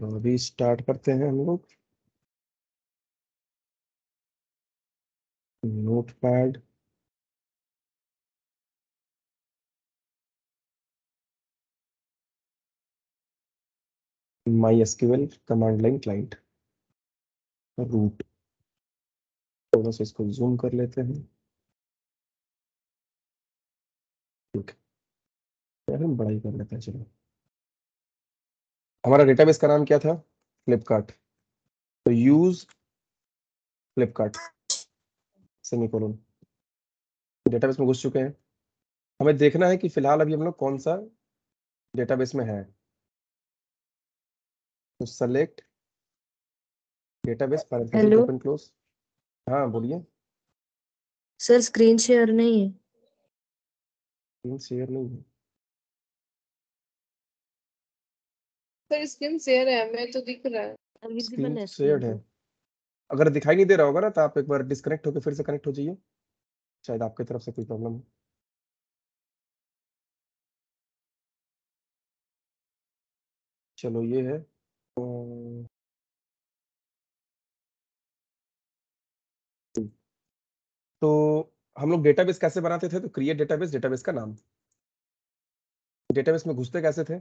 तो अभी स्टार्ट करते हैं हम लोग notepad MySQL command line client root थोड़ा सा इसको जूम कर लेते हैं ठीक है हम बड़ा ही कर लेते हैं चलो हमारा डेटाबेस का नाम क्या था फ्लिपकार्ट तो यूज फ्लिपकार्ट सेमिकोलन डेटाबेस में घुस चुके हैं हमें देखना है कि फिलहाल अभी हम लोग कौन सा डेटाबेस में है तो सेलेक्ट डेटाबेस ओपन क्लोज हाँ बोलिए सर स्क्रीन शेयर नहीं है स्क्रीन शेयर नहीं है सर स्किन शेयर है मैं तो दिख रहा है स्क्रीन शेयर्ड है अगर दिखाई नहीं दे रहा होगा ना तो आप एक बार डिस्कनेक्ट होकर फिर से कनेक्ट हो जाइए शायद आपके तरफ से कोई प्रॉब्लम हो चलो ये है तो... तो हम लोग डेटाबेस कैसे बनाते थे तो क्रिएट डेटाबेस डेटाबेस का नाम डेटाबेस में घुसते कैसे थे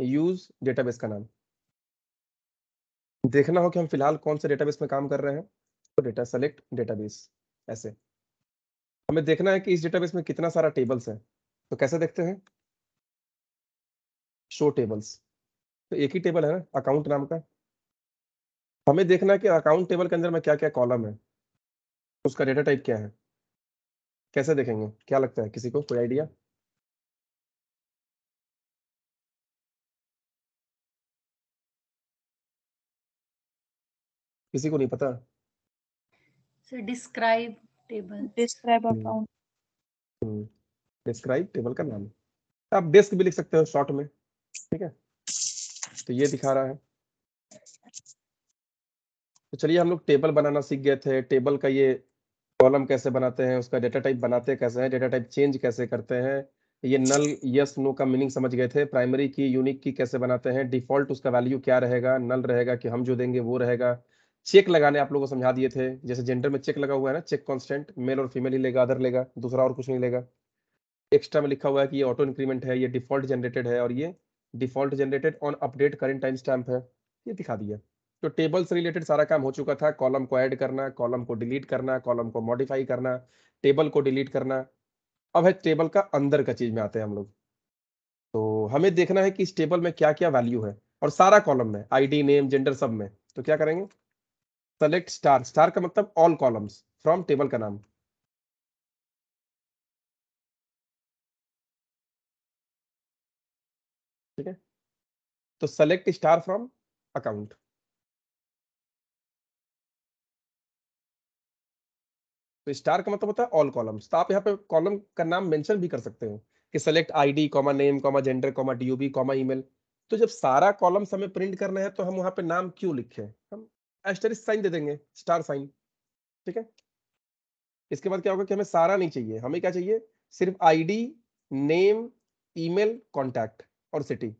यूज डेटाबेस का नाम देखना हो कि हम फिलहाल कौन से डेटाबेस में काम कर रहे हैं तो डेटा सेलेक्ट डेटाबेस ऐसे हमें देखना है कि इस डेटाबेस में कितना सारा टेबल्स है तो कैसे देखते हैं शो टेबल्स तो एक ही टेबल है ना अकाउंट नाम का हमें देखना है कि अकाउंट टेबल के अंदर में क्या क्या कॉलम है उसका डेटा टाइप क्या है कैसे देखेंगे क्या लगता है किसी को कोई आइडिया किसी को नहीं पता डिस्क्राइब टेबल डिस्क्राइब टेबल का नाम आप डिस्क भी लिख सकते हो शॉर्ट में ठीक है तो ये दिखा रहा है तो चलिए हम लोग टेबल बनाना सीख गए थे टेबल का ये कॉलम कैसे बनाते हैं उसका डेटा टाइप बनाते कैसे हैं डेटा टाइप चेंज कैसे करते हैं ये नल यस नो का मीनिंग समझ गए थे प्राइमरी की यूनिक की कैसे बनाते हैं डिफॉल्ट उसका वैल्यू क्या रहेगा नल रहेगा कि हम जो देंगे वो रहेगा चेक लगाने आप लोगों को समझा दिए थे जैसे जेंडर में चेक लगा हुआ है ना चेक कॉन्स्टेंट मेल और फीमेल ही लेगा अदर लेगा दूसरा और कुछ नहीं लेगा एक्स्ट्रा में लिखा हुआ है कि ये ऑटो इंक्रीमेंट है ये डिफॉल्ट जनरेटेड है और ये default generated on update current timestamp है ये दिखा दिया तो टेबल्स रिलेटेड सारा काम हो चुका था कॉलम को ऐड करना कॉलम को डिलीट करना कॉलम को मॉडिफाई करना टेबल को डिलीट करना अब है टेबल का अंदर का चीज में आते हैं हम लोग तो हमें देखना है कि इस टेबल में क्या क्या वैल्यू है और सारा कॉलम में आईडी नेम जेंडर सब में तो क्या करेंगे सेलेक्ट स्टार स्टार का मतलब ऑल कॉलम्स फ्रॉम टेबल का नाम ठीक है तो सेलेक्ट स्टार फ्रॉम अकाउंट तो स्टार का मतलब होता है ऑल कॉलम्स तो आप यहाँ पे कॉलम का नाम मेंशन भी कर सकते हो कि select ID comma name comma gender comma DUB comma email तो जब सारा कॉलम्स हमें प्रिंट करना है तो हम वहां पे नाम क्यों लिखे हम एस्टरिस साइन दे देंगे स्टार साइन ठीक है इसके बाद क्या होगा कि हमें सारा नहीं चाहिए हमें क्या चाहिए सिर्फ आईडी नेम ईमेल कांटेक्ट और सिटी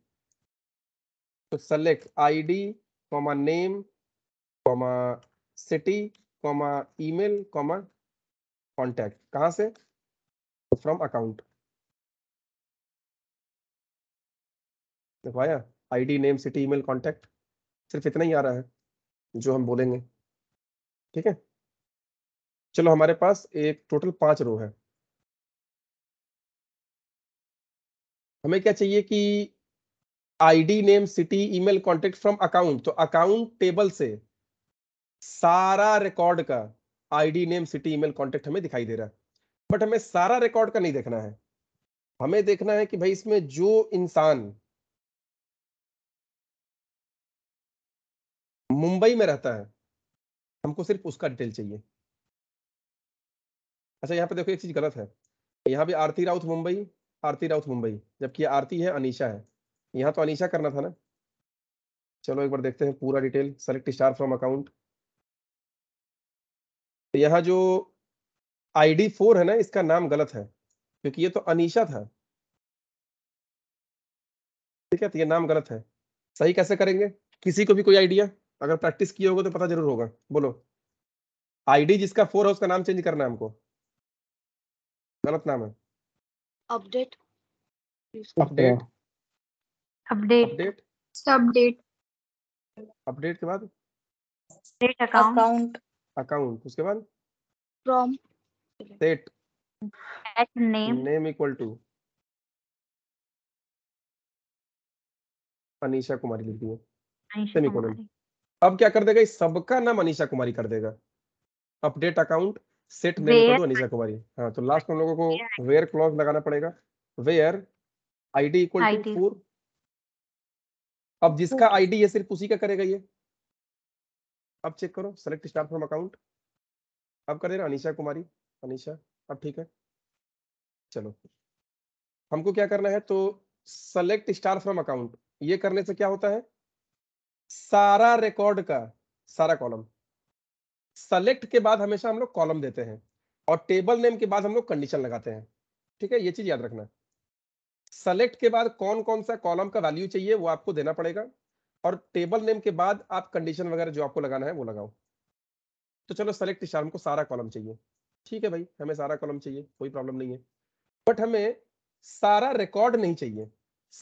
तो select ID comma name comma city comma email comma contact कहां से फ्रॉम अकाउंट देखो आया ID name city email contact सिर्फ इतना ही आ रहा है जो हम बोलेंगे ठीक है चलो हमारे पास एक टोटल पांच रो है हमें क्या चाहिए कि ID name city email contact from account तो अकाउंट टेबल से सारा रिकॉर्ड का ID name city email contact हमें दिखाई दे रहा है बट हमें सारा रिकॉर्ड का नहीं देखना है हमें देखना है कि भाई इसमें जो इंसान मुंबई में रहता है हमको सिर्फ उसका डिटेल चाहिए अच्छा यहाँ पे देखो एक चीज गलत है यहाँ भी आरती राउत मुंबई आरती राउत मुंबई जबकि आरती है अनिशा है यहाँ तो अनिशा करना था ना चलो एक बार देखते हैं पूरा detail select star from account यहाँ जो आईडी फोर है ना इसका नाम गलत है क्योंकि ये तो अनिशा था ठीक है तो ये नाम गलत है सही कैसे करेंगे किसी को भी कोई आइडिया अगर प्रैक्टिस किया होगा तो पता जरूर होगा बोलो आईडी जिसका फोर है उसका नाम चेंज करना है हमको गलत नाम है update update update update update के बाद अकाउंट अकाउंट अकाउंट उसके बाद from set name name equal to Anisha Kumari लिख दिए सेमी कोलन अब क्या कर देगा सबका नाम अनिशा कुमारी कर देगा अपडेट अकाउंट सेट नेम कर दो अनिशा कुमारी हाँ तो लास्ट हम लोगों को वेयर क्लॉज लगाना पड़ेगा where ID equal to four अब जिसका आईडी है सिर्फ उसी का करेगा ये अब चेक करो सेलेक्ट स्टार फ्रॉम अकाउंट अब कर दे अनिशा कुमारी अनिशा अब ठीक है चलो हमको क्या करना है तो सेलेक्ट स्टार फ्रॉम अकाउंट ये करने से क्या होता है सारा रिकॉर्ड का सारा कॉलम सेलेक्ट के बाद हमेशा हम लोग कॉलम देते हैं और टेबल नेम के बाद हम लोग कंडीशन लगाते हैं ठीक है ये चीज याद रखना सेलेक्ट के बाद कौन कौन सा कॉलम का वैल्यू चाहिए वो आपको देना पड़ेगा और टेबल नेम के बाद आप कंडीशन वगैरह जो आपको लगाना है वो लगाओ तो चलो सेलेक्ट शार्म को सारा कॉलम चाहिए ठीक है भाई हमें सारा कॉलम चाहिए कोई प्रॉब्लम नहीं है बट हमें सारा रिकॉर्ड नहीं चाहिए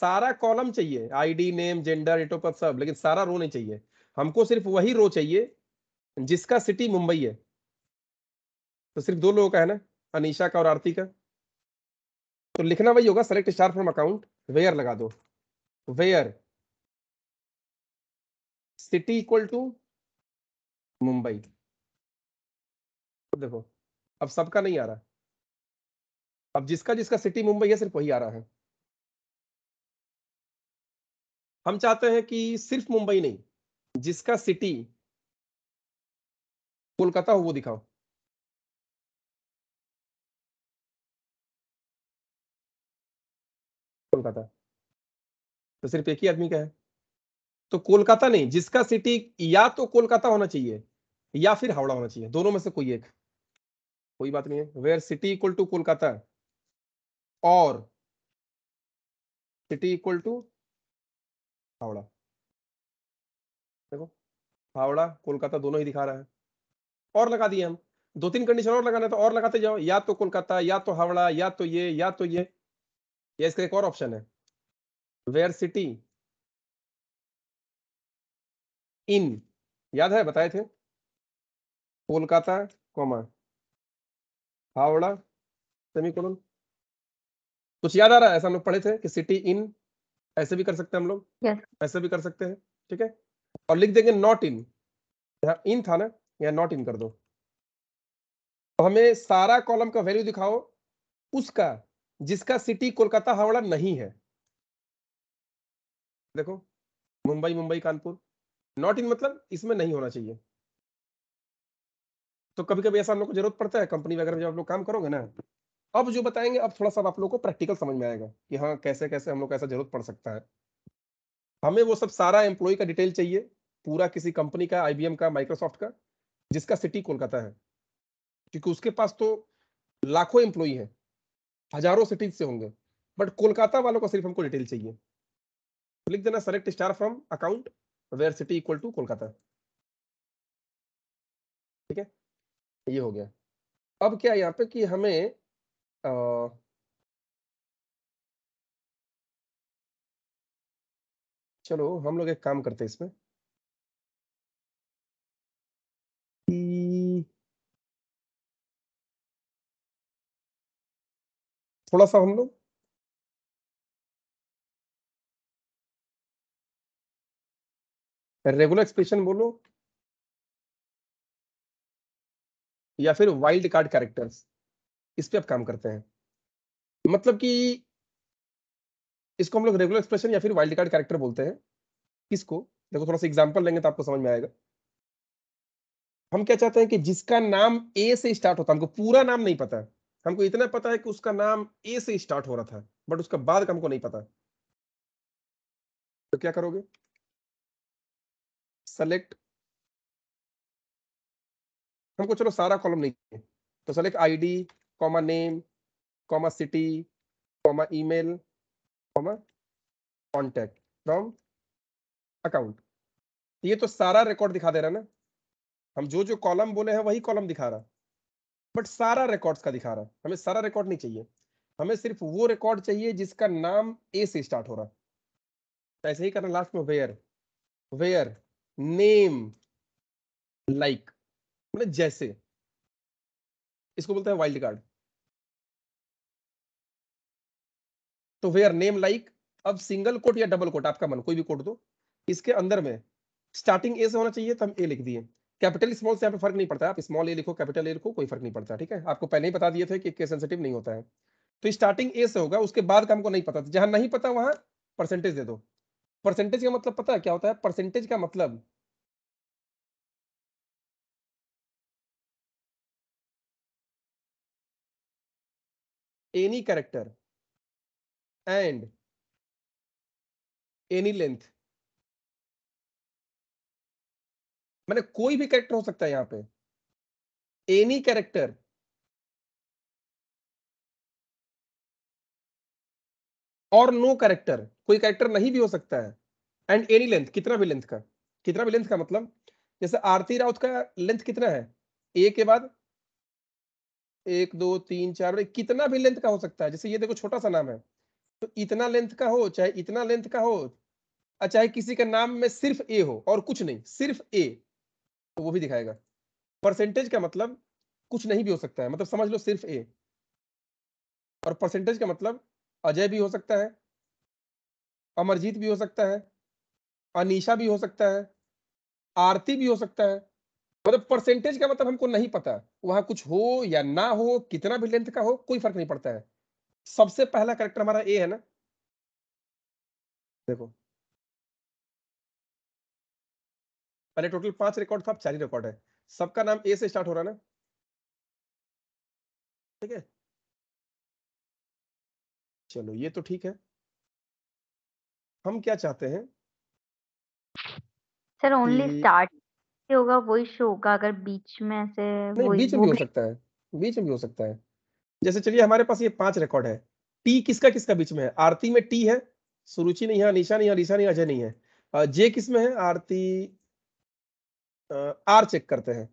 सारा कॉलम चाहिए ID name gender date of सब लेकिन सारा रो नहीं चाहिए हमको सिर्फ वही रो चाहिए जिसका सिटी मुंबई है तो सिर्फ दो लोगों का है ना अनिशा का और आरती का तो लिखना वही होगा select star from account where लगा दो where city equal to Mumbai तो देखो अब सबका नहीं आ रहा अब जिसका जिसका सिटी मुंबई है सिर्फ वही आ रहा है हम चाहते हैं कि सिर्फ मुंबई नहीं जिसका सिटी कोलकाता हो वो दिखाओ कोलकाता तो सिर्फ एक ही आदमी का है तो कोलकाता नहीं जिसका सिटी या तो कोलकाता होना चाहिए या फिर हावड़ा होना चाहिए दोनों में से कोई एक कोई बात नहीं है where city equal to Kolkata और सिटी इक्वल टू हावड़ा देखो हावड़ा कोलकाता दोनों ही दिखा रहा है और लगा दिए हम दो तीन कंडीशन और लगाना है तो और लगाते जाओ या तो कोलकाता या तो हावड़ा या तो ये या तो ये या इसका एक और ऑप्शन है वेयर सिटी इन याद है बताए थे कोलकाता कॉमा हावड़ा सेमी कुछ याद आ रहा है ऐसा हम लोग पढ़े थे कि सिटी इन ऐसे भी कर सकते हैं हम लोग yes. ऐसे भी कर सकते हैं ठीक है और लिख देंगे नॉट इन यहाँ इन था ना यहाँ नॉट इन कर दो तो हमें सारा कॉलम का वैल्यू दिखाओ उसका जिसका सिटी कोलकाता हावड़ा नहीं है देखो मुंबई मुंबई कानपुर नॉट इन मतलब इसमें नहीं होना चाहिए तो कभी कभी ऐसा हम लोग को जरूरत पड़ता है कंपनी वगैरह में जब आप लोग काम करोगे ना अब जो बताएंगे अब थोड़ा सा आप लोगों को प्रैक्टिकल समझ में आएगा कि हाँ कैसे कैसे हम लोग ऐसा जरूरत पड़ सकता है हमें वो सब सारा एम्प्लॉय का डिटेल चाहिए पूरा किसी कंपनी का आई का माइक्रोसॉफ्ट का जिसका सिटी कोलकाता है क्योंकि उसके पास तो लाखों एम्प्लॉय है हजारों सिटीज से होंगे बट कोलकाता वालों का सिर्फ हमको डिटेल चाहिए लिख देना select star from account where city equal to Kolkata ठीक है ये हो गया अब क्या यहाँ पे कि हमें Uh, चलो हम लोग एक काम करते हैं इसमें थोड़ा सा हम लोग रेगुलर एक्सप्रेशन बोलो या फिर वाइल्ड कार्ड कैरेक्टर्स इस पर आप काम करते हैं मतलब कि इसको हम लोग रेगुलर एक्सप्रेशन या फिर वाइल्ड कार्ड कैरेक्टर बोलते हैं किसको देखो थोड़ा सा एग्जाम्पल लेंगे तो आपको समझ में आएगा हम क्या चाहते हैं कि जिसका नाम ए से स्टार्ट होता है हमको पूरा नाम नहीं पता हमको इतना पता है कि उसका नाम ए से स्टार्ट हो रहा था बट उसका बाद का हमको नहीं पता तो क्या करोगे सेलेक्ट हमको चलो सारा कॉलम नहीं तो select ID comma name, comma city, comma email, comma contact from account. तो ये तो सारा रिकॉर्ड दिखा दे रहा है ना हम जो जो कॉलम बोले हैं वही कॉलम दिखा रहा बट सारा रिकॉर्ड्स का दिखा रहा हमें सारा रिकॉर्ड नहीं चाहिए हमें सिर्फ वो रिकॉर्ड चाहिए जिसका नाम ए से स्टार्ट हो रहा तो ऐसे ही करना लास्ट में वेयर वेयर नेम लाइक मतलब जैसे इसको बोलते हैं वाइल्ड कार्ड तो वेयर नेम लाइक अब सिंगल कोट या डबल कोट आपका मन कोई भी कोट दो इसके अंदर में स्टार्टिंग ए से होना चाहिए तो हम ए लिख दिए कैपिटल स्मॉल से यहाँ पे फर्क नहीं पड़ता आप स्मॉल ए लिखो कैपिटल ए लिखो कोई फर्क नहीं पड़ता ठीक है आपको पहले ही बता दिए थे कि के सेंसिटिव नहीं होता है तो स्टार्टिंग ए से होगा उसके बाद का हमको नहीं पता जहां नहीं पता वहां परसेंटेज दे दो परसेंटेज का मतलब पता है क्या होता है परसेंटेज का मतलब any character and any length मैंने कोई भी कैरेक्टर हो सकता है यहां पे एनी कैरेक्टर और नो कैरेक्टर कोई कैरेक्टर नहीं भी हो सकता है एंड एनी लेंथ कितना भी लेंथ का कितना भी लेंथ का मतलब जैसे आरती राउत का लेंथ कितना है ए के बाद एक दो तीन चार कितना भी लेंथ का हो सकता है जैसे ये देखो छोटा सा नाम है तो इतना लेंथ का हो चाहे इतना लेंथ का हो चाहे किसी का नाम में सिर्फ ए हो और कुछ नहीं सिर्फ ए तो वो भी दिखाएगा परसेंटेज का मतलब कुछ नहीं भी हो सकता है मतलब समझ लो सिर्फ ए और परसेंटेज का मतलब अजय भी हो सकता है अमरजीत भी हो सकता है अनीशा भी हो सकता है आरती भी हो सकता है मतलब परसेंटेज का मतलब हमको नहीं पता वहां कुछ हो या ना हो कितना भी लेंथ का हो कोई फर्क नहीं पड़ता है सबसे पहला करेक्टर हमारा ए है ना देखो पहले टोटल पांच रिकॉर्ड था चार ही रिकॉर्ड है सबका नाम ए से स्टार्ट हो रहा है ना ठीक है चलो ये तो ठीक है हम क्या चाहते हैं सर ओनली स्टार्ट होगा वही शो होगा अगर बीच में से नहीं बीच में भी हो सकता है बीच में भी हो सकता है जैसे चलिए हमारे पास ये पांच रिकॉर्ड है टी किसका किसका बीच में है आरती में टी है सुरुचि नहीं है अनिशा नहीं है निशा नहीं अजय नहीं है जे किस में है आरती आर चेक करते हैं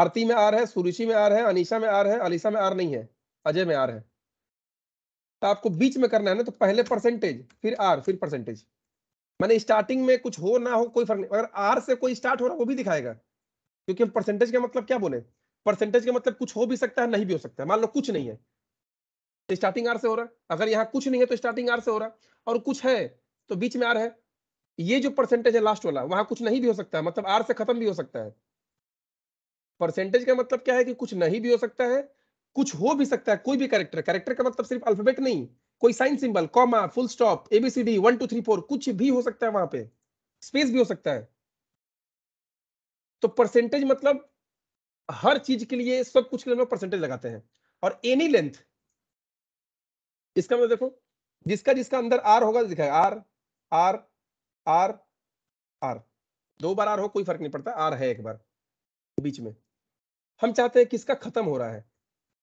आरती में आर है सुरुचि में आर है अनिशा में आर है अलिशा में आर नहीं है अजय में आर है तो आपको बीच में करना है ना तो पहले परसेंटेज फिर आर फिर परसेंटेज मैंने स्टार्टिंग में कुछ हो ना हो कोई फर्क नहीं अगर आर से कोई स्टार्ट हो रहा वो भी दिखाएगा क्योंकि हम परसेंटेज का मतलब क्या बोले परसेंटेज का मतलब कुछ हो भी सकता है नहीं भी हो सकता है मान लो कुछ नहीं है तो स्टार्टिंग आर से हो रहा है अगर यहाँ कुछ नहीं है तो स्टार्टिंग आर से हो रहा है और कुछ है तो बीच में आर है ये जो परसेंटेज है लास्ट वाला वहां कुछ नहीं भी हो सकता है मतलब आर से खत्म भी हो सकता है परसेंटेज का मतलब क्या है कि कुछ नहीं भी हो सकता है कुछ हो भी सकता है कोई भी कैरेक्टर कैरेक्टर का मतलब सिर्फ अल्फाबेट नहीं कोई sign symbol comma full stop ABCD one two three four कुछ भी हो सकता है वहां पे स्पेस भी हो सकता है तो परसेंटेज मतलब हर चीज के लिए सब कुछ के लिए परसेंटेज लगाते हैं और एनी लेंथ इसका मतलब देखो जिसका जिसका अंदर आर होगा दिखाएगा आर आर आर आर दो बार आर हो कोई फर्क नहीं पड़ता आर है एक बार बीच में हम चाहते हैं किसका खत्म हो रहा है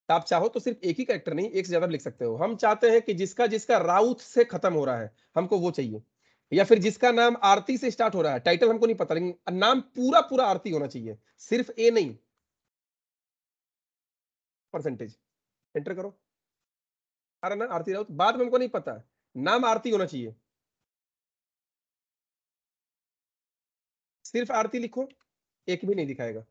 तो आप चाहो तो सिर्फ एक ही कैरेक्टर नहीं एक से ज्यादा लिख सकते हो हम चाहते हैं कि जिसका जिसका राउत से खत्म हो रहा है हमको वो चाहिए या फिर जिसका नाम आरती से स्टार्ट हो रहा है टाइटल हमको नहीं पता लेकिन नाम पूरा पूरा आरती होना चाहिए सिर्फ ए नहीं परसेंटेज एंटर करो अरे ना आरती राउत बाद में हमको नहीं पता नाम आरती होना चाहिए सिर्फ आरती लिखो एक भी नहीं दिखाएगा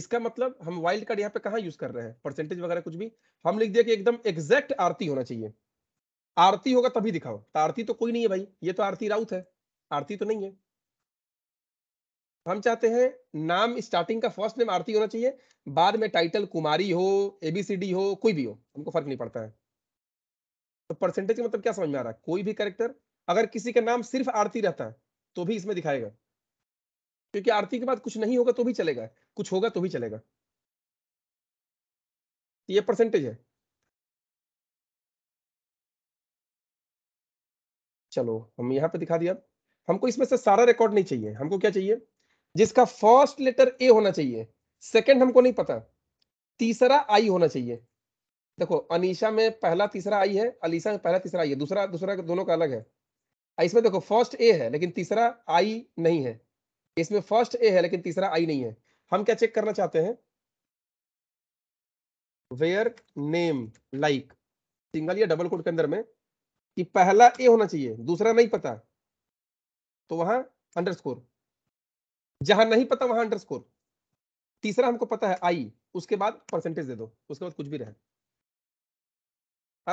इसका मतलब हम वाइल्ड कार्ड यहाँ पे कहा यूज कर रहे हैं परसेंटेज वगैरह कुछ भी हम लिख दिया कि एकदम एग्जैक्ट आरती होना चाहिए आरती होगा तभी दिखाओ तो आरती तो कोई नहीं है भाई ये तो आरती राउत है आरती तो नहीं है हम चाहते हैं नाम स्टार्टिंग का फर्स्ट नेम आरती होना चाहिए बाद में टाइटल कुमारी हो एबीसीडी हो कोई भी हो हमको फर्क नहीं पड़ता है तो परसेंटेज का मतलब क्या समझ में आ रहा है कोई भी कैरेक्टर अगर किसी का नाम सिर्फ आरती रहता है तो भी इसमें दिखाएगा क्योंकि आरती के बाद कुछ नहीं होगा तो भी चलेगा कुछ होगा तो भी चलेगा तो ये परसेंटेज है चलो हम यहां पे दिखा दिया हमको इसमें से सारा रिकॉर्ड नहीं चाहिए हमको क्या चाहिए जिसका फर्स्ट लेटर ए होना चाहिए सेकंड हमको नहीं पता तीसरा आई होना चाहिए देखो अनिशा में पहला तीसरा आई है अलीसा में पहला तीसरा आई है दूसरा दूसरा दोनों का अलग है इसमें देखो फर्स्ट ए है लेकिन तीसरा आई नहीं है इसमें फर्स्ट ए है लेकिन तीसरा आई नहीं है हम क्या चेक करना चाहते हैं वेयर नेम लाइक सिंगल या डबल कोड के अंदर में कि पहला ए होना चाहिए दूसरा नहीं पता तो वहां अंडरस्कोर जहां नहीं पता वहां अंडरस्कोर तीसरा हमको पता है आई उसके बाद परसेंटेज दे दो उसके बाद कुछ भी रहे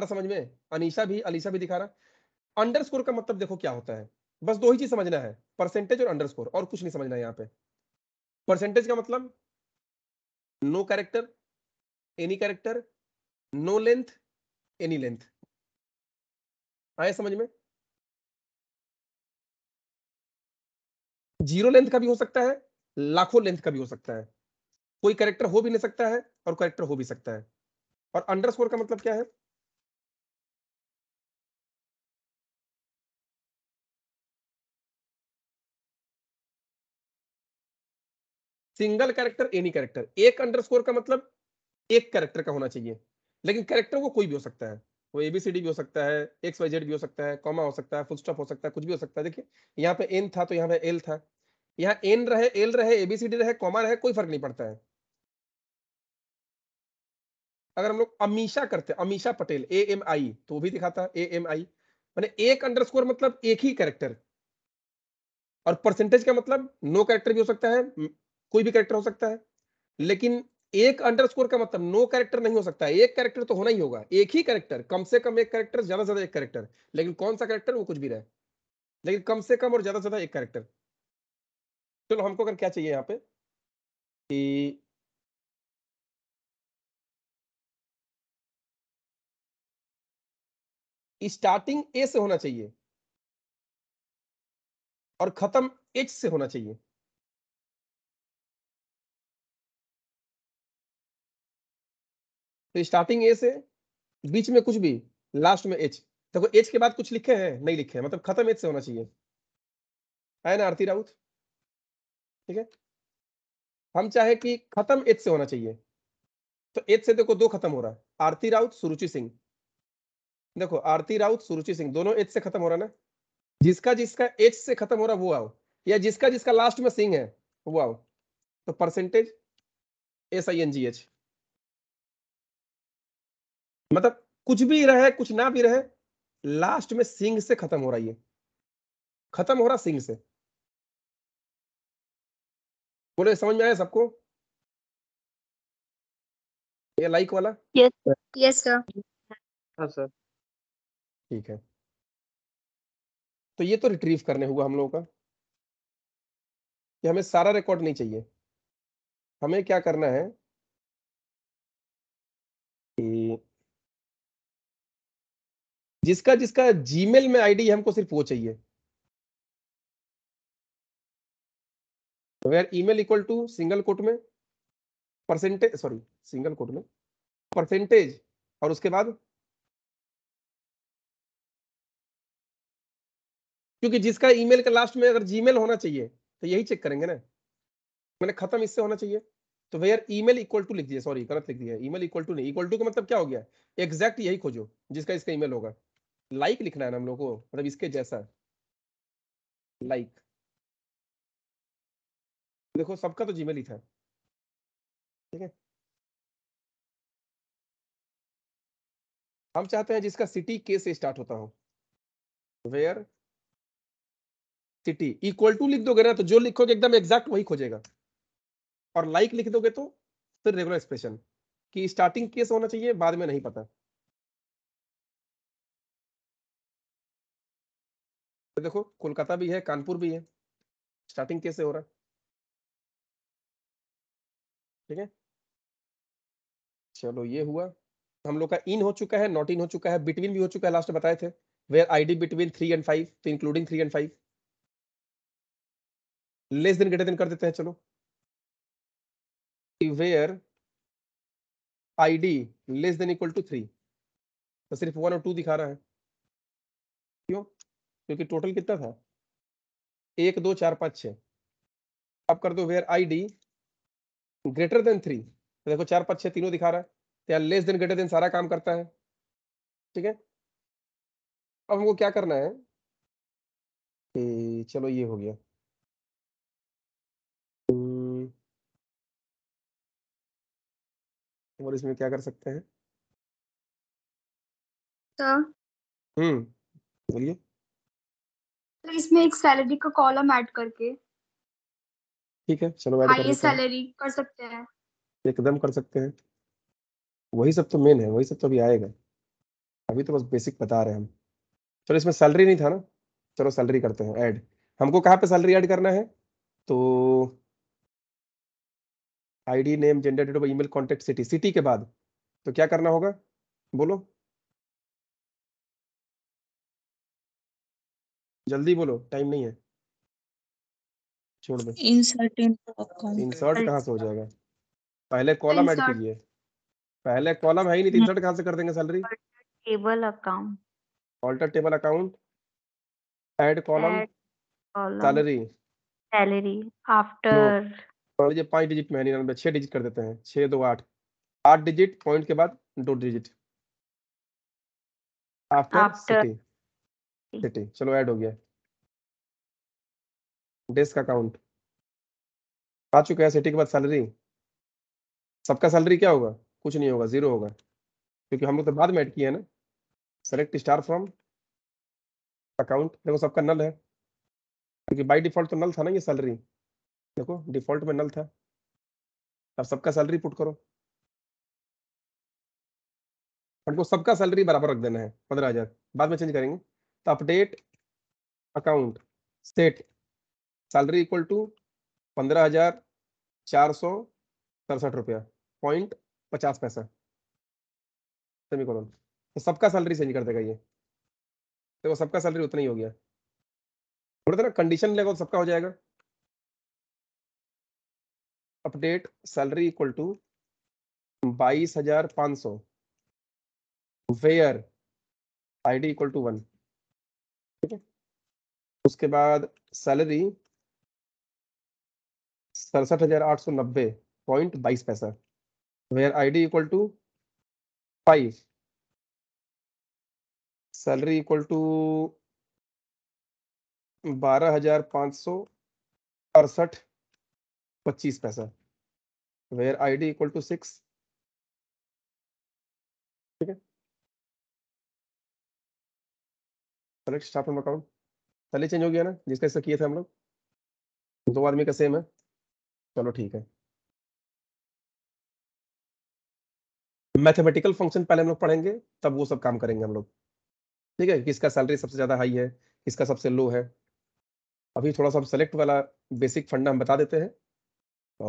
समझ में अनिशा भी अलीशा भी दिखा रहा अंडरस्कोर का मतलब देखो क्या होता है बस दो ही चीज समझना है परसेंटेज और अंडरस्कोर और कुछ नहीं समझना है यहाँ पे परसेंटेज का मतलब no character any character no length any length आए समझ में जीरो लेंथ का भी हो सकता है लाखों लेंथ का भी हो सकता है कोई करेक्टर हो भी नहीं सकता है और करेक्टर हो भी सकता है और अंडरस्कोर का मतलब क्या है सिंगल कैरेक्टर एनी कैरेक्टर एक अंडरस्कोर का मतलब एक कैरेक्टर का होना चाहिए लेकिन कैरेक्टर वो कोई भी हो सकता है वो ए बी सी डी भी हो सकता है एक्स वाई जेड भी हो सकता है कॉमा हो सकता है फुल स्टॉप हो सकता है कुछ भी हो सकता है देखिए यहाँ पे एन था तो यहाँ पे एल था यहाँ एन रहे एल रहे ए बी सी डी रहे कॉमा रहे कोई फर्क नहीं पड़ता है अगर हम लोग अमीशा करते Amisha Patel A M I तो वो भी दिखाता है ए एम आई मैंने एक अंडरस्कोर मतलब एक ही कैरेक्टर और परसेंटेज का मतलब नो कैरेक्टर भी हो सकता है कोई भी कैरेक्टर हो सकता है लेकिन एक अंडरस्कोर का मतलब नो कैरेक्टर नहीं हो सकता एक कैरेक्टर तो होना ही होगा एक ही कैरेक्टर कम से कम एक कैरेक्टर ज्यादा ज्यादा एक कैरेक्टर लेकिन कौन सा कैरेक्टर वो कुछ भी रहे लेकिन कम से कम और ज्यादा ज्यादा एक कैरेक्टर चलो हमको अगर क्या चाहिए यहाँ पे कि स्टार्टिंग ए से होना चाहिए और खत्म एच से होना चाहिए तो स्टार्टिंग ए से बीच में कुछ भी लास्ट में एच देखो एच के बाद कुछ लिखे हैं नहीं लिखे हैं मतलब खत्म एच से होना चाहिए है ना आरती राउत ठीक है हम चाहे कि खत्म एच से होना चाहिए तो एच से देखो दो खत्म हो रहा है आरती राउत सुरुचि सिंह देखो आरती राउत सुरुचि सिंह दोनों एच से खत्म हो रहा ना जिसका जिसका एच से खत्म हो रहा वो आओ या जिसका जिसका लास्ट में सिंह है वो आओ तो percentage S I N G H मतलब कुछ भी रहे कुछ ना भी रहे लास्ट में सिंह से खत्म हो रहा है खत्म हो रहा सिंह से बोले समझ में आया सबको ये लाइक वाला यस यस सर सर ठीक है तो ये तो रिट्रीव करने हुआ हम लोगों का कि हमें सारा रिकॉर्ड नहीं चाहिए हमें क्या करना है कि जिसका जिसका जीमेल में आईडी हमको सिर्फ वो चाहिए where email equal to single quote में परसेंटेज सॉरी सिंगल कोट में परसेंटेज और उसके बाद क्योंकि जिसका ईमेल का लास्ट में अगर जीमेल होना चाहिए तो यही चेक करेंगे ना मैंने खत्म इससे होना चाहिए तो वेयर ईमेल इक्वल टू लिख दिया सॉरी गलत लिख दिया ईमेल इक्वल टू नहीं इक्वल टू का मतलब क्या हो गया एग्जैक्ट यही खोजो जिसका इसका ईमेल होगा लाइक लिखना है ना हम लोग को मतलब इसके जैसा लाइक देखो सबका तो जीमेल ही था ठीक है हम चाहते हैं जिसका सिटी के से स्टार्ट होता हो वेयर सिटी इक्वल टू लिख दोगे ना तो जो लिखोगे एकदम एग्जैक्ट वही खोजेगा और लाइक like लिख दोगे तो फिर रेगुलर एक्सप्रेशन कि स्टार्टिंग केस होना चाहिए बाद में नहीं पता तो देखो कोलकाता भी है कानपुर भी है स्टार्टिंग कैसे हो रहा है ठीक है चलो ये हुआ हम लोग का इन हो चुका है नॉट इन हो चुका है बिटवीन भी हो चुका है लास्ट बताए थे where ID between three and five तो including three and five less than greater than कर देते हैं चलो where ID less than equal to three तो सिर्फ वन और टू दिखा रहा है क्यों क्योंकि टोटल कितना था एक दो चार पाँच छः अब कर दो where I D greater than three तो देखो चार पाँच छः तीनों दिखा रहा है या लेस देन ग्रेटर देन सारा काम करता है ठीक है अब हमको क्या करना है ए, चलो ये हो गया हम्म। और इसमें क्या कर सकते हैं हाँ। हम्म बोलिए तो इसमें एक सैलरी का कॉलम ऐड करके ठीक है चलो ऐड हाँ, कर सैलरी कर सकते हैं एकदम कर सकते हैं वही सब तो मेन है वही सब तो अभी आएगा अभी तो बस बेसिक बता रहे हैं हम चलो इसमें सैलरी नहीं था ना चलो सैलरी करते हैं ऐड हमको कहाँ पे सैलरी ऐड करना है तो ID name gender date of email contact city city के बाद तो क्या करना होगा बोलो जल्दी बोलो टाइम नहीं है छोड़ दो इंसर्ट इंसर्ट कहाँ से हो जाएगा पहले कॉलम ऐड कीजिए पहले कॉलम है ही नहीं इंसर्ट तो कहाँ से कर देंगे salary table account alter table account add column salary salary after मान लीजिए पाँच डिजिट में नहीं छह डिजिट कर देते हैं छह दो आठ आठ डिजिट पॉइंट के बाद दो डिजिट आफ्टर सिटी सिटी चलो ऐड हो गया डेज अकाउंट आ चुका है सिटी के बाद सैलरी सबका सैलरी क्या होगा कुछ नहीं होगा जीरो होगा क्योंकि हम लोग तो बाद में ऐड किया है ना सेलेक्ट स्टार फ्रॉम अकाउंट देखो सबका नल है क्योंकि बाय डिफॉल्ट तो नल था ना ये सैलरी देखो डिफॉल्ट में नल था अब सबका सैलरी पुट करो हमको सबका सैलरी बराबर रख देना है पंद्रह हजार बाद में चेंज करेंगे तो update account set salary equal to पंद्रह हजार चार सौ सड़सठ रुपया पॉइंट पचास पैसा सेमी कॉलन तो सबका सैलरी चेंज कर देगा ये देखो तो सबका सैलरी उतना ही हो गया थोड़ा ना कंडीशन लेगा तो सबका हो जाएगा अपडेट सैलरी इक्वल टू बाईस हजार पांच सौ where I D equal to one ठीक है उसके बाद सैलरी सड़सठ हजार आठ सौ नब्बे पॉइंट बाईस पैसा where I D equal to five salary equal to बारह हजार पाँच सौ अड़सठ पच्चीस पैसा where I D equal to six ठीक है सेलेक्ट स्टाफ एंड वर्कआउट पहले चेंज हो गया ना जिसका इसका किए थे हम लोग दो आदमी का सेम है चलो ठीक है मैथमेटिकल फंक्शन पहले हम लोग पढ़ेंगे तब वो सब काम करेंगे हम लोग ठीक है किसका सैलरी सबसे ज़्यादा हाई है किसका सबसे लो है अभी थोड़ा सा सेलेक्ट वाला बेसिक फंडा हम बता देते हैं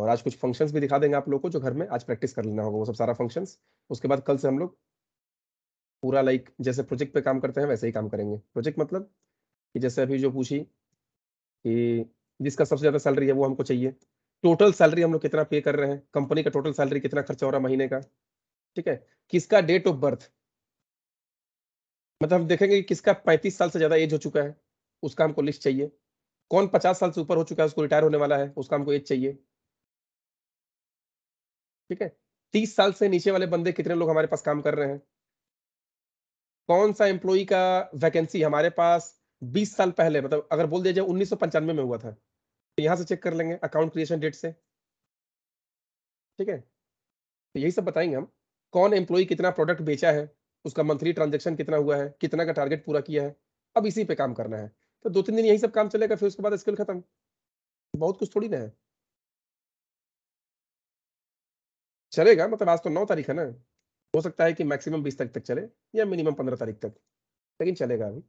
और आज कुछ फंक्शंस भी दिखा देंगे आप लोगों को जो घर में आज प्रैक्टिस कर लेना होगा वो सब सारा फंक्शंस उसके बाद कल से हम लोग पूरा लाइक जैसे प्रोजेक्ट पे काम करते हैं वैसे ही काम करेंगे प्रोजेक्ट मतलब कि जैसे अभी जो पूछी कि जिसका सबसे ज़्यादा सैलरी है वो हमको चाहिए टोटल सैलरी हम लोग कितना पे कर रहे हैं कंपनी का टोटल सैलरी कितना खर्चा हो रहा है महीने का ठीक है किसका डेट ऑफ बर्थ मतलब हम देखेंगे कि किसका पैंतीस साल से ज़्यादा एज हो चुका है उसका हमको लिस्ट चाहिए कौन पचास साल से ऊपर हो चुका है उसको रिटायर होने वाला है उसका हमको एज चाहिए ठीक है तीस साल से नीचे वाले बंदे कितने लोग हमारे पास काम कर रहे हैं कौन सा एम्प्लॉय का वैकेंसी हमारे पास 20 साल पहले मतलब अगर बोल दिया जाए उन्नीस में हुआ था तो यहाँ से चेक कर लेंगे अकाउंट क्रिएशन डेट से ठीक है तो यही सब बताएंगे हम कौन एम्प्लॉय कितना प्रोडक्ट बेचा है उसका मंथली ट्रांजेक्शन कितना हुआ है कितना का टारगेट पूरा किया है अब इसी पे काम करना है तो दो तीन दिन यही सब काम चलेगा फिर उसके बाद स्किल खत्म बहुत कुछ थोड़ी ना है चलेगा मतलब आज तो नौ तारीख है ना हो सकता है कि मैक्सिमम बीस तारीख तक चले या मिनिमम पंद्रह तारीख तक लेकिन चलेगा अभी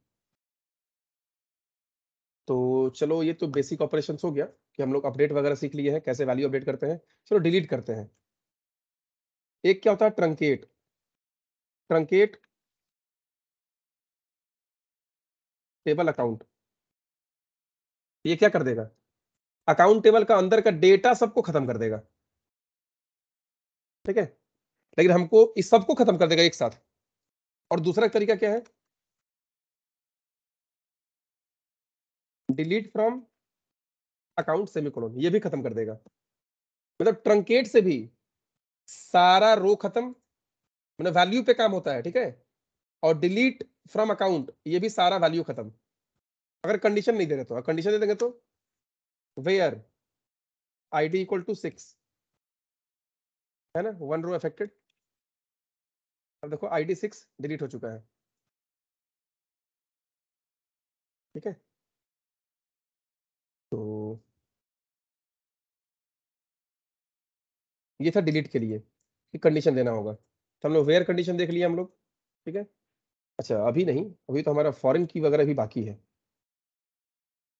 तो चलो ये तो बेसिक ऑपरेशन हो गया कि हम लोग अपडेट वगैरह सीख लिए हैं कैसे वैल्यू अपडेट करते हैं चलो डिलीट करते हैं एक क्या होता है ट्रंकेट ट्रंकेट टेबल अकाउंट ये क्या कर देगा अकाउंट टेबल का अंदर का डेटा सबको खत्म कर देगा ठीक है लेकिन हमको इस सबको खत्म कर देगा एक साथ और दूसरा तरीका क्या है डिलीट फ्रॉम अकाउंट सेमिकोलन ये भी खत्म कर देगा मतलब ट्रंकेट से भी सारा रो खत्म मतलब वैल्यू पे काम होता है ठीक है और डिलीट फ्रॉम अकाउंट ये भी सारा वैल्यू खत्म अगर कंडीशन नहीं दे रहे तो कंडीशन दे देंगे तो where I D equal to six है ना वन रो अफेक्टेड अब देखो आई डी सिक्स डिलीट हो चुका है ठीक है तो ये था डिलीट के लिए कंडीशन देना होगा तो हम लोग वेयर कंडीशन देख लिया हम लोग ठीक है अच्छा अभी नहीं अभी तो हमारा फॉरेन की वगैरह भी बाकी है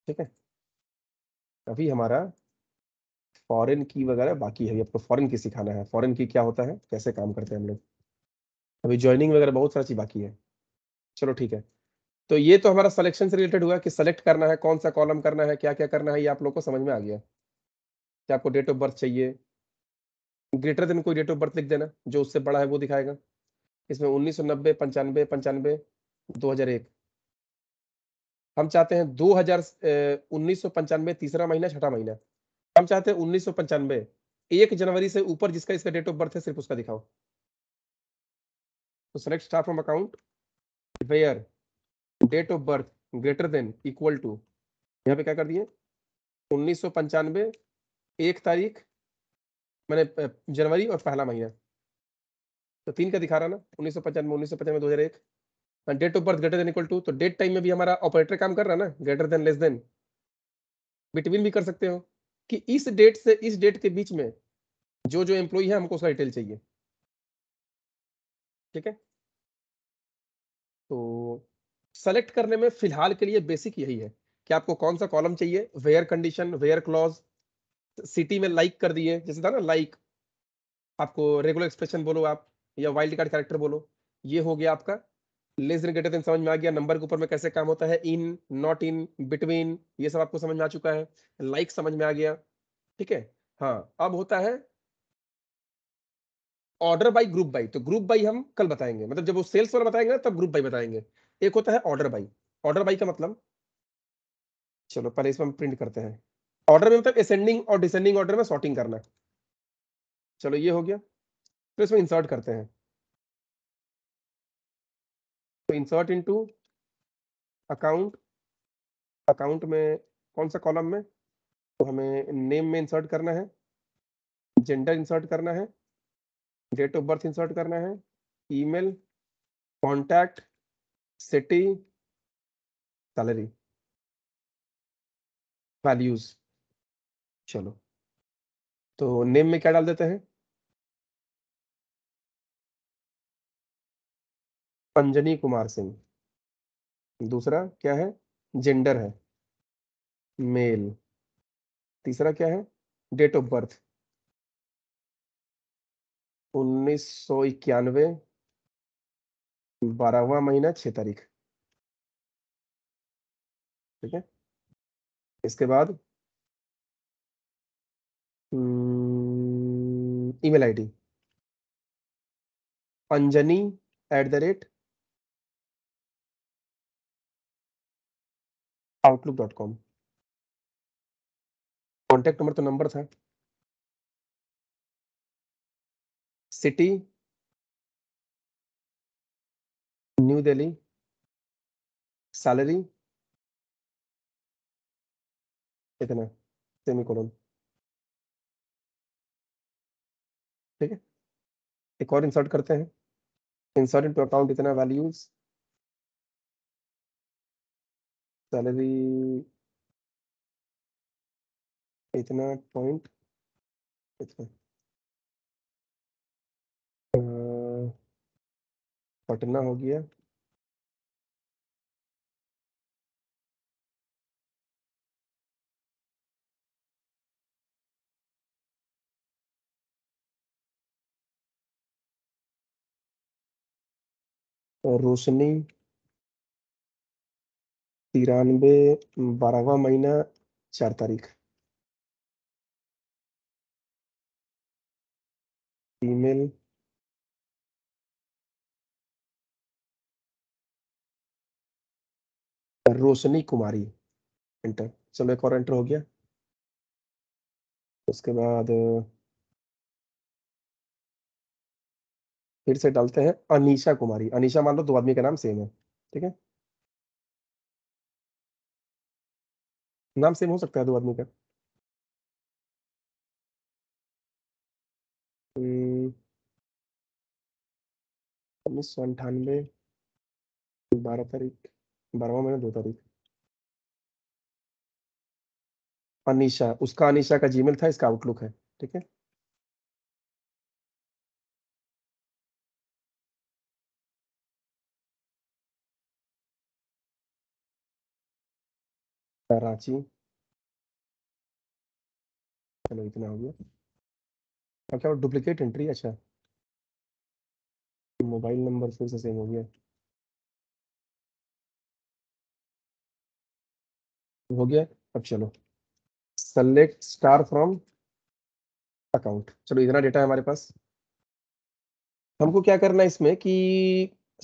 ठीक है अभी हमारा फॉरेन की वगैरह बाकी है आपको फॉरेन की सिखाना है फॉरेन की क्या होता है कैसे काम करते हैं हम लोग अभी ज्वाइनिंग वगैरह बहुत सारा चीज बाकी है चलो ठीक है तो ये तो हमारा सिलेक्शन से रिलेटेड हुआ कि सेलेक्ट करना है कौन सा कॉलम करना है क्या क्या करना है ये आप लोग को समझ में आ गया क्या आपको डेट ऑफ बर्थ चाहिए ग्रेटर देन कोई डेट ऑफ बर्थ लिख देना जो उससे बड़ा है वो दिखाएगा इसमें उन्नीस सौ नब्बे पंचानबे पंचानबे दो हजार एक हम चाहते हैं दो हजार उन्नीस सौ पंचानबे तीसरा महीना छठा महीना हम चाहते हैं उन्नीस सौ पंचानबे एक जनवरी से ऊपर जिसका इसका डेट ऑफ बर्थ है सिर्फ उसका दिखाओ So select star from account where date of birth greater than equal to यहाँ पे क्या कर दिए उन्नीस सौ पंचानवे एक तारीख मैंने जनवरी और पहला महीना तो तीन का दिखा रहा ना उन्नीस सौ पंचानवे उन्नीस सौ पचानवे दो हजार एक date of birth greater than equal to तो डेट टाइम में भी हमारा ऑपरेटर काम कर रहा है ना greater than less than between भी कर सकते हो कि इस डेट से इस डेट के बीच में जो जो एम्प्लॉई है हमको उसका डिटेल चाहिए ठीक है तो सेलेक्ट करने में फिलहाल के लिए बेसिक यही है कि आपको कौन सा कॉलम चाहिए where condition where clause city में लाइक like कर दिए जैसे था ना लाइक like, आपको रेगुलर एक्सप्रेशन बोलो आप या वाइल्ड कार्ड कैरेक्टर बोलो ये हो गया आपका लेस देन ग्रेटर देन समझ में आ गया नंबर के ऊपर में कैसे काम होता है इन नॉट इन बिटवीन ये सब आपको समझ में आ चुका है लाइक like समझ में आ गया ठीक है हाँ अब होता है ऑर्डर बाई ग्रुप बाई तो ग्रुप बाई हम कल बताएंगे मतलब जब वो सेल्स वाला बताएंगे ना तब ग्रुप बाई बताएंगे एक होता है ऑर्डर बाई ऑर्डर बाई का मतलब चलो पहले इसमें हम प्रिंट करते हैं ऑर्डर में मतलब असेंडिंग और डिसेंडिंग ऑर्डर में सॉर्टिंग करना चलो ये हो गया फिर तो इसमें इंसर्ट करते हैं तो इंसर्ट इनटू अकाउंट अकाउंट में कौन सा कॉलम में तो हमें नेम में इंसर्ट करना है जेंडर इंसर्ट करना है डेट ऑफ बर्थ इंसर्ट करना है email contact city salary values चलो तो नेम में क्या डाल देते हैं पंजनी कुमार सिंह दूसरा क्या है जेंडर है मेल तीसरा क्या है डेट ऑफ बर्थ उन्नीस सौ इक्यानवे बारहवा महीना छह तारीख ठीक है इसके बाद hmm, email ID Anjani at the rate Outlook dot com contact number तो नंबर था city new delhi salary इतना सेमिकोलन ठीक है एक और इंसर्ट करते हैं इंसर्ट इनटू अकाउंट इतना वैल्यूज सैलरी इतना पॉइंट इतना पटना हो गया और रोशनी तिरानवे बारहवा महीना चार तारीख ईमेल रोशनी कुमारी एंटर चलो एक और एंटर हो गया उसके बाद फिर से डालते हैं अनीशा कुमारी अनीशा मान लो दो आदमी का नाम सेम है ठीक है नाम सेम हो सकता है दो आदमी का हम्म, उन्नीस सौ अंठानवे बारह तारीख बारहवा महीना दो तारीख अनिशा उसका अनिशा का जीमेल था इसका आउटलुक है ठीक है रांची चलो इतना हो गया अब क्या डुप्लीकेट एंट्री अच्छा मोबाइल नंबर फिर से सेम हो गया हो गया अब चलो सेलेक्ट स्टार फ्रॉम अकाउंट चलो इतना डेटा है हमारे पास हमको क्या करना है इसमें कि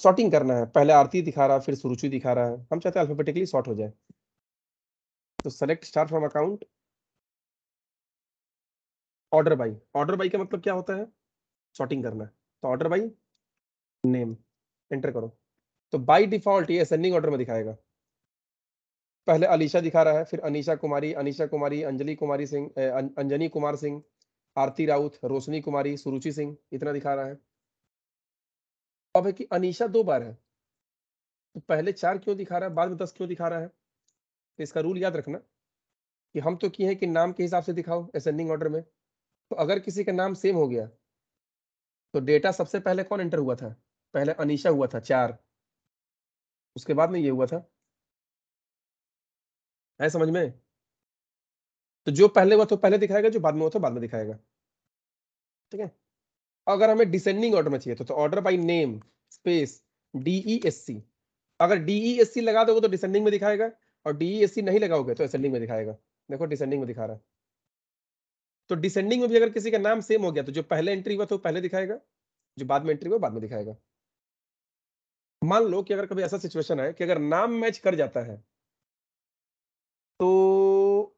सॉर्टिंग करना है पहले आरती दिखा रहा है फिर सुरुचि दिखा रहा है हम चाहते हैं अल्फाबेटिकली सॉर्ट हो जाए तो select star from account order by order by का मतलब क्या होता है सॉर्टिंग करना है तो ऑर्डर बाई नेम एंटर करो तो बाई डिफॉल्ट ये असेंडिंग ऑर्डर में दिखाएगा पहले अलीशा दिखा रहा है फिर अनिशा कुमारी अनिशा कुमारी अंजलि कुमारी सिंह अं, अंजनी कुमार सिंह आरती राउत रोशनी कुमारी सुरुचि सिंह इतना दिखा रहा है अब है कि अनिशा दो बार है तो पहले चार क्यों दिखा रहा है बाद में दस क्यों दिखा रहा है तो इसका रूल याद रखना कि हम तो किए हैं कि नाम के हिसाब से दिखाओ असेंडिंग ऑर्डर में तो अगर किसी का नाम सेम हो गया तो डेटा सबसे पहले कौन एंटर हुआ था पहले अनिशा हुआ था चार उसके बाद में ये हुआ था है समझ में तो जो पहले हुआ तो पहले दिखाएगा जो बाद में हुआ तो बाद में दिखाएगा ठीक है अगर हमें डिसेंडिंग ऑर्डर में चाहिए तो order by name space D E S C अगर डीई एस सी लगा दोगे तो डिसेंडिंग में दिखाएगा और डीई एस सी नहीं लगाओगे तो असेंडिंग में दिखाएगा देखो डिसेंडिंग में दिखा रहा है तो डिसेंडिंग में भी अगर किसी का नाम सेम हो गया तो जो पहले एंट्री हुआ तो पहले दिखाएगा जो बाद में एंट्री हुआ बाद में दिखाएगा मान लो कि अगर कभी ऐसा सिचुएशन है कि अगर नाम मैच कर जाता है तो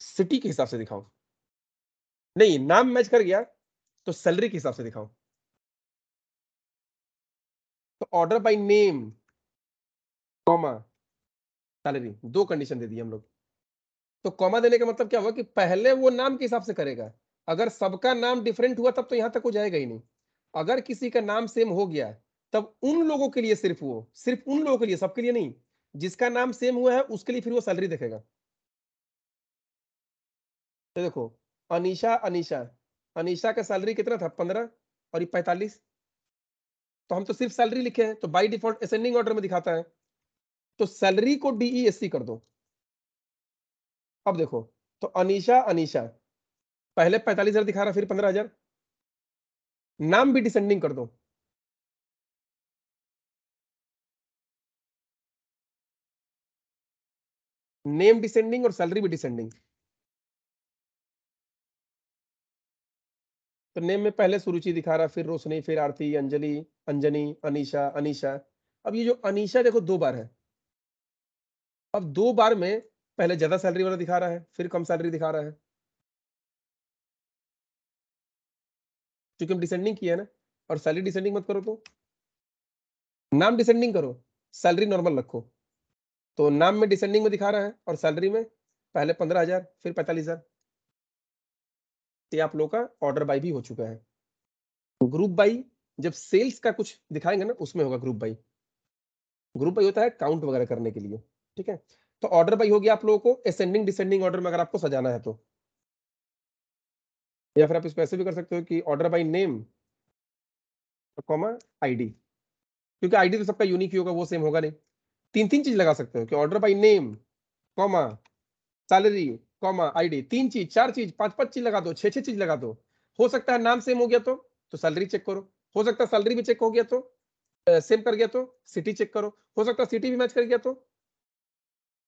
सिटी के हिसाब से दिखाओ नहीं नाम मैच कर गया तो सैलरी के हिसाब से दिखाओ तो order by name comma salary दो कंडीशन दे दी हम लोग तो कॉमा देने का मतलब क्या हुआ कि पहले वो नाम के हिसाब से करेगा अगर सबका नाम डिफरेंट हुआ तब तो यहां तक हो जाएगा ही नहीं अगर किसी का नाम सेम हो गया तब उन लोगों के लिए सिर्फ वो सिर्फ उन लोगों के लिए सबके लिए नहीं जिसका नाम सेम हुआ है उसके लिए फिर वो सैलरी देखेगा तो देखो अनिशा अनिशा अनिशा का सैलरी कितना था पंद्रह और ये पैतालीस तो हम तो सिर्फ सैलरी लिखे हैं तो बाई डिफॉल्ट असेंडिंग ऑर्डर में दिखाता है तो सैलरी को डीई एस सी कर दो अब देखो तो अनिशा अनिशा पहले पैंतालीस हजार दिखा रहा फिर पंद्रह हजार नाम भी डिसेंडिंग कर दो नेम डिसेंडिंग और सैलरी भी डिसेंडिंग तो नेम में पहले सुरुचि दिखा रहा फिर रोशनी फिर आरती अंजलि अंजनी अनिशा अनिशा अब ये जो अनिशा देखो दो बार है अब दो बार में पहले ज्यादा सैलरी वाला दिखा रहा है फिर कम सैलरी दिखा रहा है क्योंकि हम डिसेंडिंग किया ना और सैलरी डिसेंडिंग मत करो तो नाम डिसेंडिंग करो सैलरी नॉर्मल रखो तो नाम में डिसेंडिंग में दिखा रहा है और सैलरी में पहले पंद्रह हजार फिर पैंतालीस हजार ये आप लोग का ऑर्डर बाई भी हो चुका है ग्रुप बाई जब सेल्स का कुछ दिखाएंगे ना उसमें होगा ग्रुप बाई ग्रुप बाई होता है काउंट वगैरह करने के लिए ठीक है तो ऑर्डर बाई होगी आप लोगों को असेंडिंग डिसेंडिंग ऑर्डर में अगर आपको सजाना है तो या फिर आप इसको ऐसे भी कर सकते हो कि order by name comma ID क्योंकि आईडी तो सबका यूनिक ही होगा वो सेम होगा नहीं तीन तीन चीज लगा सकते हो कि order by name comma salary comma ID तीन चीज चार चीज पांच पांच चीज लगा दो छह छह चीज लगा दो हो सकता है नाम सेम हो गया तो तो सैलरी चेक करो हो सकता है सैलरी भी चेक हो गया तो सेम कर गया तो सिटी चेक करो हो सकता है सिटी भी मैच कर गया तो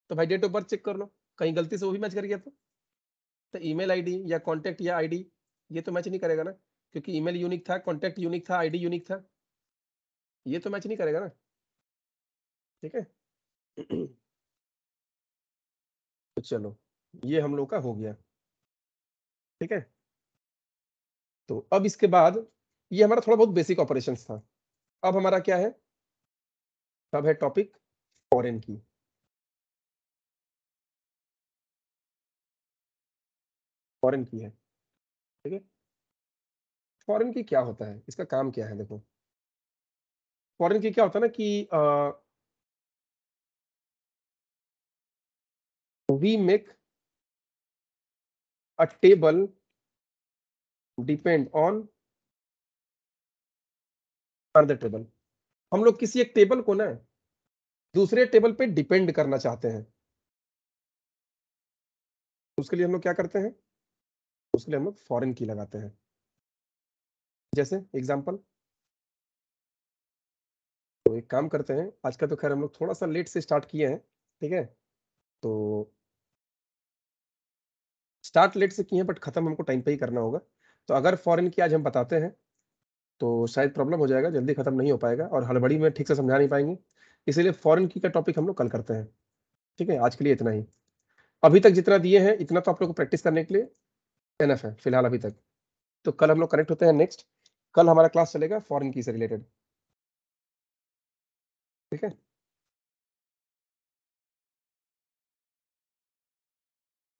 तो भाई डेट ऑफ बर्थ चेक कर लो कहीं गलती से वो भी मैच कर गया तो तो ईमेल आईडी या कॉन्टेक्ट या आईडी ये तो मैच नहीं करेगा ना क्योंकि ईमेल यूनिक था कॉन्टेक्ट यूनिक था आईडी यूनिक था ये तो मैच नहीं करेगा ना ठीक है तो चलो ये हम लोग का हो गया ठीक है तो अब इसके बाद ये हमारा थोड़ा बहुत बेसिक ऑपरेशन था अब हमारा क्या है अब है टॉपिक फॉरेन की फॉरेन की है ठीक है फॉरेन की क्या होता है इसका काम क्या है देखो फॉरेन की क्या होता है ना कि आ, we make a table depend on another table हम लोग किसी एक टेबल को ना दूसरे टेबल पे डिपेंड करना चाहते हैं उसके लिए हम लोग क्या करते हैं उसके लिए हम लोग फॉरेन की लगाते हैं जैसे एग्जाम्पल तो एक काम करते हैं आज का तो खैर हम लोग थोड़ा सा लेट से स्टार्ट किए हैं ठीक है तो स्टार्ट लेट से किए बट खत्म हमको टाइम पे ही करना होगा तो अगर फॉरन की आज हम बताते हैं तो शायद प्रॉब्लम हो जाएगा जल्दी खत्म नहीं हो पाएगा और हड़बड़ी में ठीक से समझा नहीं पाएंगे इसीलिए फॉरन की का टॉपिक हम लोग कल करते हैं ठीक है आज के लिए इतना ही अभी तक जितना दिए हैं इतना तो आप लोग को प्रैक्टिस करने के लिए एनफ है फिलहाल अभी तक तो कल हम लोग कनेक्ट होते हैं नेक्स्ट कल हमारा क्लास चलेगा फॉरन की से रिलेटेड ठीक है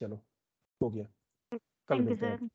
चलो हो गया कल मिलते हैं